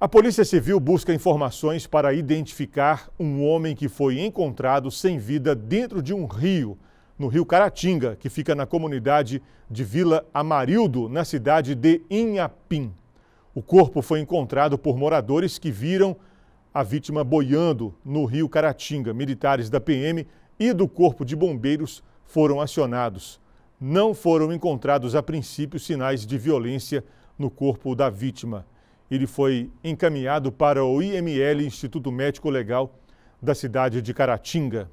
A Polícia Civil busca informações para identificar um homem que foi encontrado sem vida dentro de um rio, no rio Caratinga, que fica na comunidade de Vila Amarildo, na cidade de Inhapim. O corpo foi encontrado por moradores que viram a vítima boiando no rio Caratinga. Militares da PM e do Corpo de Bombeiros foram acionados. Não foram encontrados, a princípio, sinais de violência no corpo da vítima. Ele foi encaminhado para o IML, Instituto Médico Legal, da cidade de Caratinga.